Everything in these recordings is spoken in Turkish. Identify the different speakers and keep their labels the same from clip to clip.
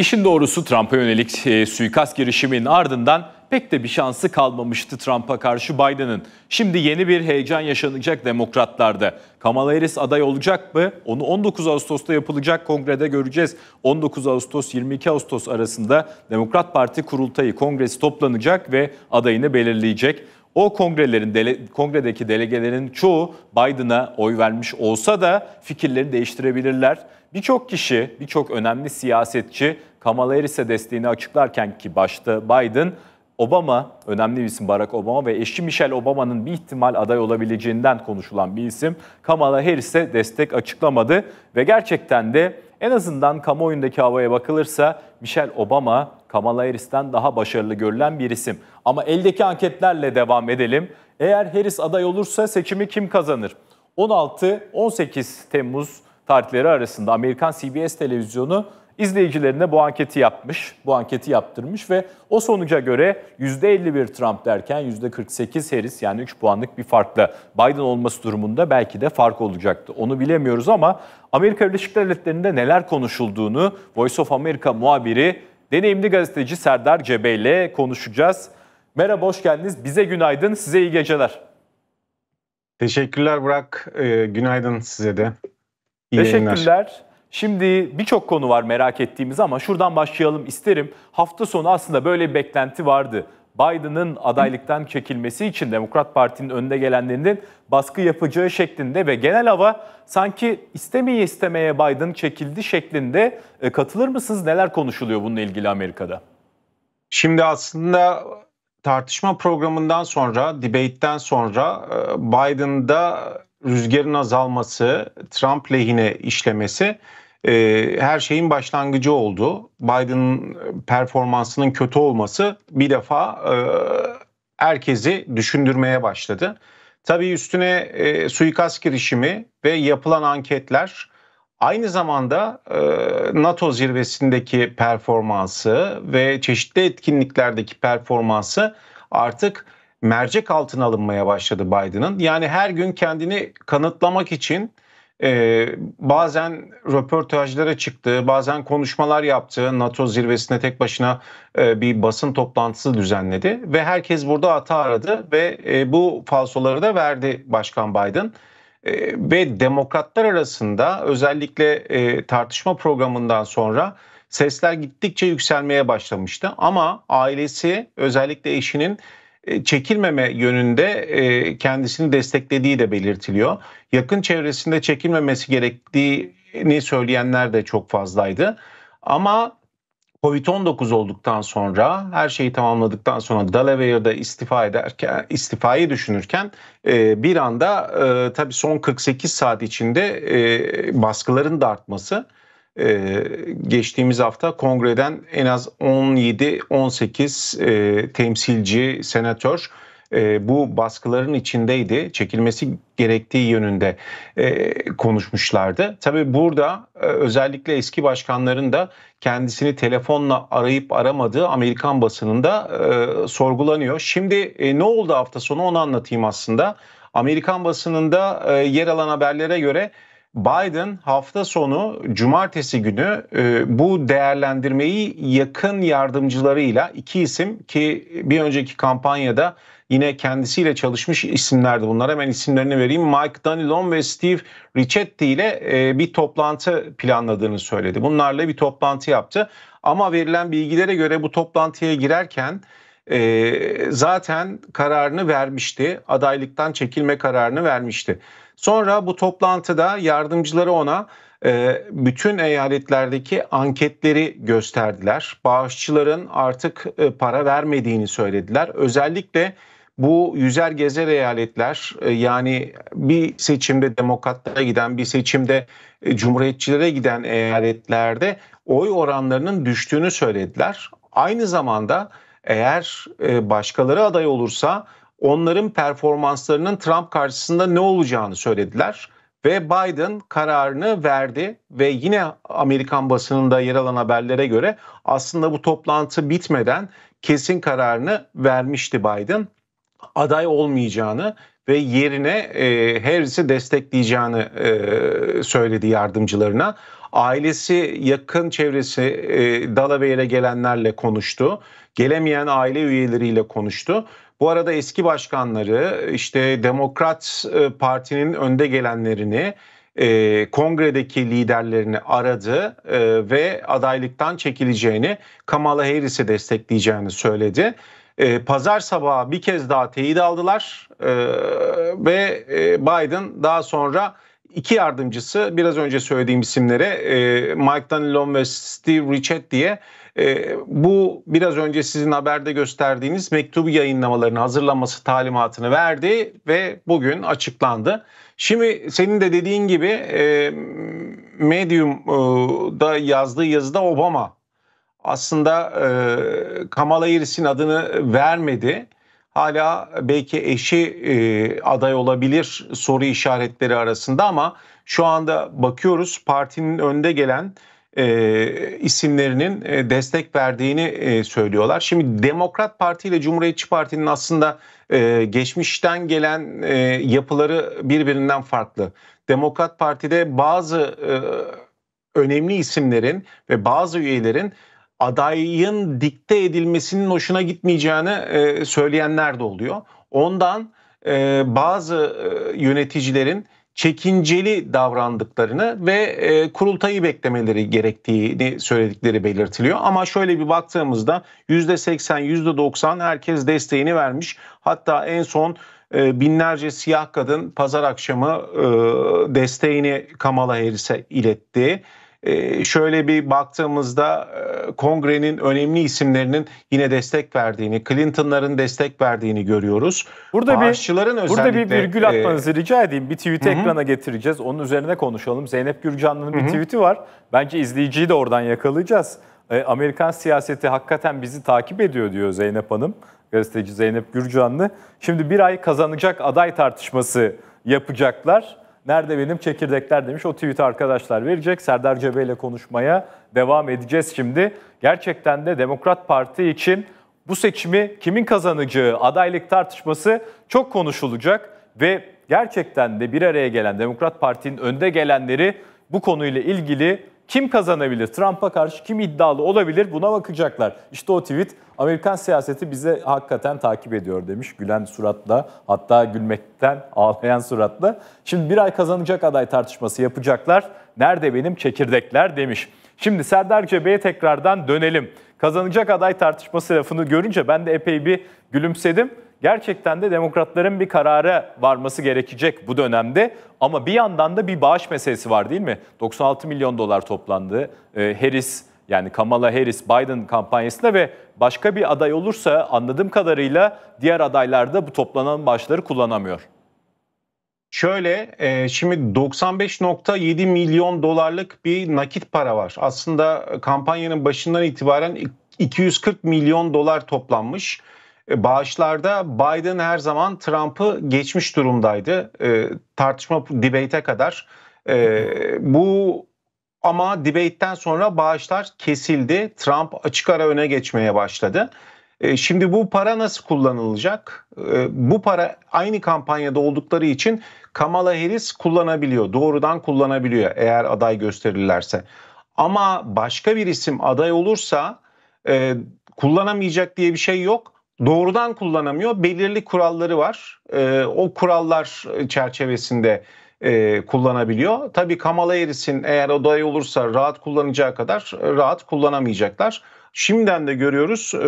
Speaker 1: İşin doğrusu Trump'a yönelik e, suikast girişiminin ardından pek de bir şansı kalmamıştı Trump'a karşı Biden'ın. Şimdi yeni bir heyecan yaşanacak demokratlarda. Kamala Harris aday olacak mı? Onu 19 Ağustos'ta yapılacak kongrede göreceğiz. 19 Ağustos 22 Ağustos arasında Demokrat Parti kurultayı kongresi toplanacak ve adayını belirleyecek. O kongrelerin dele, kongredeki delegelerin çoğu Biden'a oy vermiş olsa da fikirlerini değiştirebilirler. Birçok kişi, birçok önemli siyasetçi Kamala Harris'e desteğini açıklarken ki başta Biden, Obama, önemli bir isim Barack Obama ve eşi Michelle Obama'nın bir ihtimal aday olabileceğinden konuşulan bir isim Kamala Harris'e destek açıklamadı ve gerçekten de en azından kamuoyundaki havaya bakılırsa Michelle Obama Kamala Harris'ten daha başarılı görülen bir isim. Ama eldeki anketlerle devam edelim. Eğer Harris aday olursa seçimi kim kazanır? 16-18 Temmuz tarihleri arasında Amerikan CBS televizyonu izleyicilerine bu anketi yapmış, bu anketi yaptırmış ve o sonuca göre %51 Trump derken %48 Harris yani 3 puanlık bir farkla Biden olması durumunda belki de fark olacaktı. Onu bilemiyoruz ama Amerika Birleşik Devletleri'nde neler konuşulduğunu Voice of America muhabiri deneyimli gazeteci Serdar Cebe ile konuşacağız. Merhaba, hoş geldiniz. Bize günaydın, size iyi geceler.
Speaker 2: Teşekkürler Burak. Ee, günaydın size de. İyi Teşekkürler.
Speaker 1: Yayınlar. Şimdi birçok konu var merak ettiğimiz ama şuradan başlayalım isterim. Hafta sonu aslında böyle bir beklenti vardı. Biden'ın adaylıktan çekilmesi için Demokrat Parti'nin önde gelenlerinin baskı yapacağı şeklinde ve genel hava sanki istemeye istemeye Biden çekildi şeklinde. E, katılır mısınız? Neler konuşuluyor bununla ilgili Amerika'da?
Speaker 2: Şimdi aslında tartışma programından sonra, debate'den sonra e, Biden'da rüzgarın azalması, Trump lehine işlemesi e, her şeyin başlangıcı oldu. Biden'ın performansının kötü olması bir defa e, herkesi düşündürmeye başladı. Tabii üstüne e, suikast girişimi ve yapılan anketler aynı zamanda e, NATO zirvesindeki performansı ve çeşitli etkinliklerdeki performansı artık mercek altına alınmaya başladı Biden'ın. Yani her gün kendini kanıtlamak için e, bazen röportajlara çıktığı, bazen konuşmalar yaptığı, NATO zirvesine tek başına e, bir basın toplantısı düzenledi ve herkes burada hata aradı ve e, bu falsoları da verdi Başkan Biden. E, ve demokratlar arasında özellikle e, tartışma programından sonra sesler gittikçe yükselmeye başlamıştı ama ailesi özellikle eşinin e, çekilmeme yönünde e, kendisini desteklediği de belirtiliyor. Yakın çevresinde çekilmemesi gerektiğini söyleyenler de çok fazlaydı. Ama Covid-19 olduktan sonra her şeyi tamamladıktan sonra Delaware'da istifa ederken istifayı düşünürken e, bir anda e, tabii son 48 saat içinde baskıların da artması ee, geçtiğimiz hafta kongreden en az 17-18 e, temsilci, senatör e, bu baskıların içindeydi. Çekilmesi gerektiği yönünde e, konuşmuşlardı. Tabii burada e, özellikle eski başkanların da kendisini telefonla arayıp aramadığı Amerikan basınında e, sorgulanıyor. Şimdi e, ne oldu hafta sonu onu anlatayım aslında. Amerikan basınında e, yer alan haberlere göre Biden hafta sonu cumartesi günü e, bu değerlendirmeyi yakın yardımcılarıyla iki isim ki bir önceki kampanyada yine kendisiyle çalışmış isimlerdi bunlar. Hemen isimlerini vereyim. Mike Danilon ve Steve Ricchetti ile e, bir toplantı planladığını söyledi. Bunlarla bir toplantı yaptı. Ama verilen bilgilere göre bu toplantıya girerken e, zaten kararını vermişti. Adaylıktan çekilme kararını vermişti. Sonra bu toplantıda yardımcıları ona e, bütün eyaletlerdeki anketleri gösterdiler. Bağışçıların artık e, para vermediğini söylediler. Özellikle bu yüzer gezer eyaletler e, yani bir seçimde demokratlara giden bir seçimde e, cumhuriyetçilere giden eyaletlerde oy oranlarının düştüğünü söylediler. Aynı zamanda eğer e, başkaları aday olursa onların performanslarının Trump karşısında ne olacağını söylediler. Ve Biden kararını verdi ve yine Amerikan basınında yer alan haberlere göre aslında bu toplantı bitmeden kesin kararını vermişti Biden aday olmayacağını ve yerine e, Harris'i destekleyeceğini e, söyledi yardımcılarına. Ailesi yakın çevresi e, Delaware'e gelenlerle konuştu. Gelemeyen aile üyeleriyle konuştu. Bu arada eski başkanları işte Demokrat e, Parti'nin önde gelenlerini e, kongredeki liderlerini aradı e, ve adaylıktan çekileceğini Kamala Harris'i destekleyeceğini söyledi. E, Pazar sabahı bir kez daha teyit aldılar e, ve e, Biden daha sonra iki yardımcısı biraz önce söylediğim isimlere e, Mike Dunlon ve Steve Richet diye e, bu biraz önce sizin haberde gösterdiğiniz mektubu yayınlamalarını hazırlaması talimatını verdi ve bugün açıklandı. Şimdi senin de dediğin gibi e, Medium'da yazdığı yazıda Obama aslında e, Kamala Harris'in adını vermedi. Hala belki eşi e, aday olabilir soru işaretleri arasında ama şu anda bakıyoruz partinin önde gelen e, isimlerinin e, destek verdiğini e, söylüyorlar. Şimdi Demokrat Parti ile Cumhuriyetçi Parti'nin aslında e, geçmişten gelen e, yapıları birbirinden farklı. Demokrat Parti'de bazı e, önemli isimlerin ve bazı üyelerin adayın dikte edilmesinin hoşuna gitmeyeceğini e, söyleyenler de oluyor. Ondan e, bazı e, yöneticilerin çekinceli davrandıklarını ve e, kurultayı beklemeleri gerektiğini söyledikleri belirtiliyor. Ama şöyle bir baktığımızda %80, %90 herkes desteğini vermiş. Hatta en son e, binlerce siyah kadın pazar akşamı e, desteğini Kamala Harris'e iletti e, şöyle bir baktığımızda e, kongrenin önemli isimlerinin yine destek verdiğini, Clinton'ların destek verdiğini görüyoruz. Burada Bağışçıların bir burada bir virgül e, atmanızı e,
Speaker 1: rica edeyim. Bir tweet'i ekrana
Speaker 2: getireceğiz. Onun üzerine
Speaker 1: konuşalım. Zeynep Gürcanlı'nın bir tweet'i var. Bence izleyiciyi de oradan yakalayacağız. E, Amerikan siyaseti hakikaten bizi takip ediyor diyor Zeynep Hanım. Gazeteci Zeynep Gürcanlı. Şimdi bir ay kazanacak aday tartışması yapacaklar. Nerede benim çekirdekler demiş. O tweet arkadaşlar verecek. Serdar Cebe ile konuşmaya devam edeceğiz şimdi. Gerçekten de Demokrat Parti için bu seçimi kimin kazanacağı adaylık tartışması çok konuşulacak ve gerçekten de bir araya gelen Demokrat Parti'nin önde gelenleri bu konuyla ilgili kim kazanabilir? Trump'a karşı kim iddialı olabilir? Buna bakacaklar. İşte o tweet Amerikan siyaseti bize hakikaten takip ediyor demiş gülen suratla hatta gülmekten ağlayan suratla. Şimdi bir ay kazanacak aday tartışması yapacaklar. Nerede benim çekirdekler demiş. Şimdi Serdar Cebe'ye tekrardan dönelim. Kazanacak aday tartışması lafını görünce ben de epey bir gülümsedim gerçekten de demokratların bir karara varması gerekecek bu dönemde. Ama bir yandan da bir bağış meselesi var değil mi? 96 milyon dolar toplandı. Ee, Harris yani Kamala Harris Biden kampanyasında ve başka bir aday olursa anladığım kadarıyla diğer adaylarda bu toplanan bağışları kullanamıyor.
Speaker 2: Şöyle e, şimdi 95.7 milyon dolarlık bir nakit para var. Aslında kampanyanın başından itibaren 240 milyon dolar toplanmış. E, bağışlarda Biden her zaman Trump'ı geçmiş durumdaydı. E, tartışma debate'e kadar. E, bu ama debate'ten sonra bağışlar kesildi. Trump açık ara öne geçmeye başladı. E, şimdi bu para nasıl kullanılacak? E, bu para aynı kampanyada oldukları için Kamala Harris kullanabiliyor. Doğrudan kullanabiliyor eğer aday gösterirlerse. Ama başka bir isim aday olursa e, kullanamayacak diye bir şey yok doğrudan kullanamıyor. Belirli kuralları var. E, o kurallar çerçevesinde e, kullanabiliyor. Tabii Kamala Harris'in eğer aday olursa rahat kullanacağı kadar e, rahat kullanamayacaklar. Şimdiden de görüyoruz e,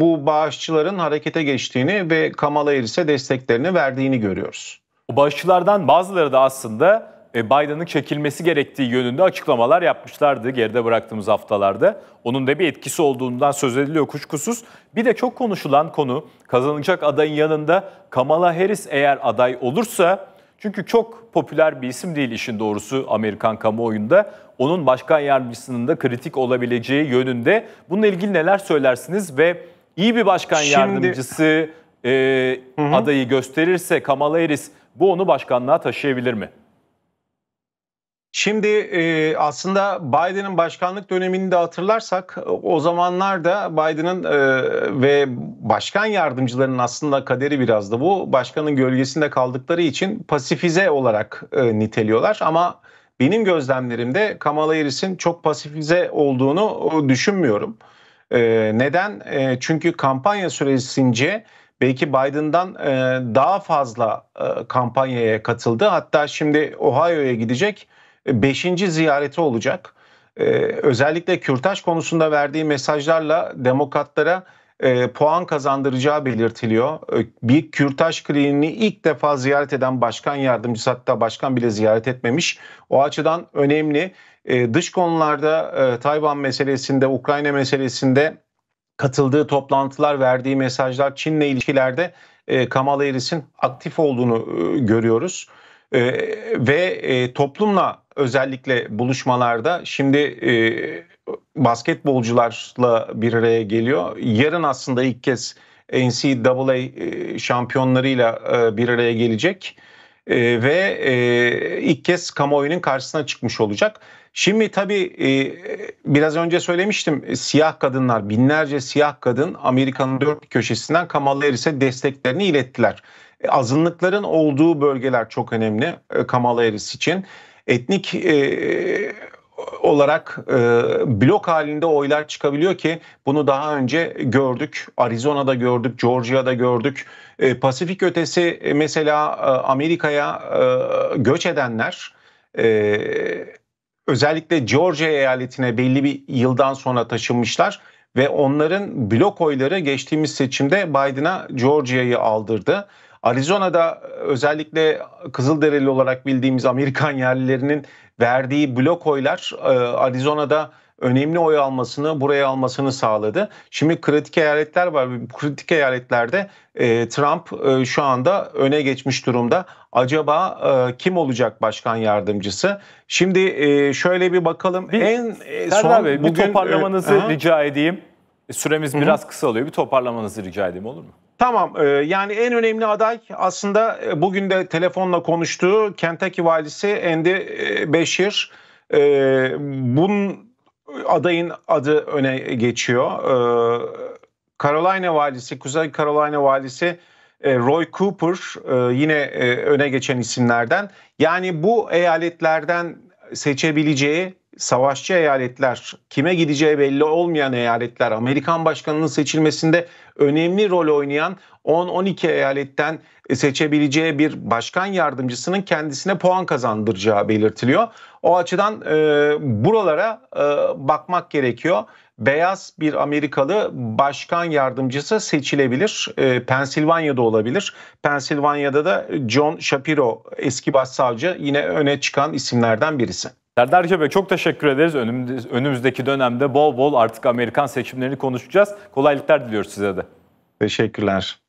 Speaker 2: bu bağışçıların harekete geçtiğini ve Kamala Harris'e desteklerini verdiğini görüyoruz.
Speaker 1: O bağışçılardan bazıları da aslında e, Biden'ın çekilmesi gerektiği yönünde açıklamalar yapmışlardı geride bıraktığımız haftalarda. Onun da bir etkisi olduğundan söz ediliyor kuşkusuz. Bir de çok konuşulan konu kazanacak adayın yanında Kamala Harris eğer aday olursa çünkü çok popüler bir isim değil işin doğrusu Amerikan kamuoyunda. Onun başkan yardımcısının da kritik olabileceği yönünde. Bununla ilgili neler söylersiniz ve iyi bir başkan Şimdi... yardımcısı e, adayı gösterirse Kamala Harris bu onu başkanlığa taşıyabilir mi?
Speaker 2: Şimdi e, aslında Biden'ın başkanlık dönemini de hatırlarsak e, o zamanlarda Biden'ın e, ve başkan yardımcılarının aslında kaderi biraz da bu. Başkanın gölgesinde kaldıkları için pasifize olarak e, niteliyorlar ama benim gözlemlerimde Kamala Harris'in çok pasifize olduğunu e, düşünmüyorum. E, neden? E, çünkü kampanya süresince belki Biden'dan e, daha fazla kampanyaya katıldı. Hatta şimdi Ohio'ya gidecek beşinci ziyareti olacak. Ee, özellikle kürtaj konusunda verdiği mesajlarla demokratlara e, puan kazandıracağı belirtiliyor. Ee, bir kürtaj kliniğini ilk defa ziyaret eden başkan yardımcısı hatta başkan bile ziyaret etmemiş. O açıdan önemli. E, dış konularda e, Tayvan meselesinde, Ukrayna meselesinde katıldığı toplantılar, verdiği mesajlar, Çin'le ilişkilerde e, Kamala Harris'in aktif olduğunu e, görüyoruz. E, ve e, toplumla özellikle buluşmalarda şimdi e, basketbolcularla bir araya geliyor. Yarın aslında ilk kez NCAA e, şampiyonlarıyla e, bir araya gelecek e, ve e, ilk kez kamuoyunun karşısına çıkmış olacak. Şimdi tabii e, biraz önce söylemiştim siyah kadınlar binlerce siyah kadın Amerika'nın dört köşesinden Kamala Harris'e desteklerini ilettiler. azınlıkların olduğu bölgeler çok önemli e, Kamala Harris için etnik e, olarak e, blok halinde oylar çıkabiliyor ki bunu daha önce gördük. Arizona'da gördük, Georgia'da gördük. E, Pasifik ötesi e, mesela e, Amerika'ya e, göç edenler e, özellikle Georgia eyaletine belli bir yıldan sonra taşınmışlar ve onların blok oyları geçtiğimiz seçimde Biden'a Georgia'yı aldırdı. Arizona'da e, özellikle Kızılderili olarak bildiğimiz Amerikan yerlilerinin verdiği blok oylar e, Arizona'da önemli oy almasını buraya almasını sağladı. Şimdi kritik eyaletler var. Kritik eyaletlerde e, Trump şu anda öne geçmiş durumda. Acaba kim olacak başkan yardımcısı? Şimdi şöyle bir bakalım. Bir, en son abi, bugün bir toparlamanızı e, rica
Speaker 1: edeyim. E, süremiz Hı-hı. biraz kısa oluyor. Bir toparlamanızı rica edeyim olur mu?
Speaker 2: Tamam ee, yani en önemli aday aslında e, bugün de telefonla konuştuğu Kentucky valisi Andy e, Beşir. Ee, Bunun adayın adı öne geçiyor. Ee, Carolina valisi, Kuzey Carolina valisi Roy Cooper yine öne geçen isimlerden. Yani bu eyaletlerden seçebileceği savaşçı eyaletler, kime gideceği belli olmayan eyaletler, Amerikan başkanının seçilmesinde önemli rol oynayan 10-12 eyaletten seçebileceği bir başkan yardımcısının kendisine puan kazandıracağı belirtiliyor. O açıdan e, buralara e, bakmak gerekiyor. Beyaz bir Amerikalı başkan yardımcısı seçilebilir. E, Pensilvanya'da olabilir. Pensilvanya'da da John Shapiro eski başsavcı yine öne çıkan isimlerden birisi. Serdar Köpek çok teşekkür ederiz. Önümüzdeki dönemde bol bol artık Amerikan seçimlerini konuşacağız. Kolaylıklar diliyoruz size de. Teşekkürler.